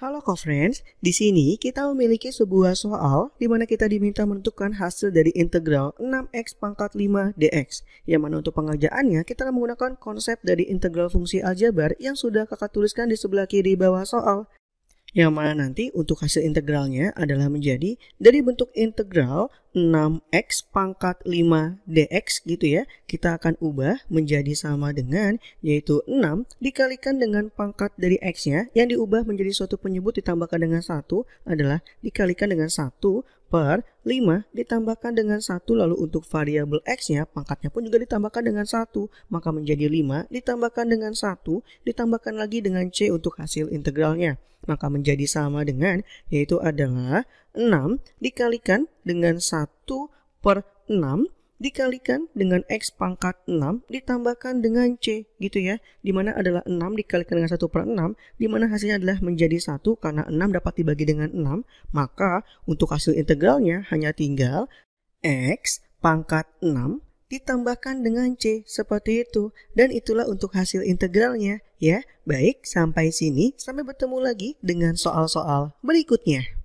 Halo co-friends, di sini kita memiliki sebuah soal di mana kita diminta menentukan hasil dari integral 6x pangkat 5 dx. Yang mana untuk pengerjaannya kita akan menggunakan konsep dari integral fungsi aljabar yang sudah kakak tuliskan di sebelah kiri bawah soal yang mana nanti untuk hasil integralnya adalah menjadi dari bentuk integral 6x pangkat 5 dx gitu ya. Kita akan ubah menjadi sama dengan yaitu 6 dikalikan dengan pangkat dari x-nya yang diubah menjadi suatu penyebut ditambahkan dengan 1 adalah dikalikan dengan 1 per 5 ditambahkan dengan 1 lalu untuk variabel x-nya pangkatnya pun juga ditambahkan dengan 1 maka menjadi 5 ditambahkan dengan 1 ditambahkan lagi dengan c untuk hasil integralnya maka menjadi sama dengan yaitu adalah 6 dikalikan dengan 1 per 6 dikalikan dengan X pangkat 6 ditambahkan dengan C gitu ya. Dimana adalah 6 dikalikan dengan 1 per 6 dimana hasilnya adalah menjadi 1 karena 6 dapat dibagi dengan 6. Maka untuk hasil integralnya hanya tinggal X pangkat 6 ditambahkan dengan C seperti itu. Dan itulah untuk hasil integralnya ya. Baik sampai sini sampai bertemu lagi dengan soal-soal berikutnya.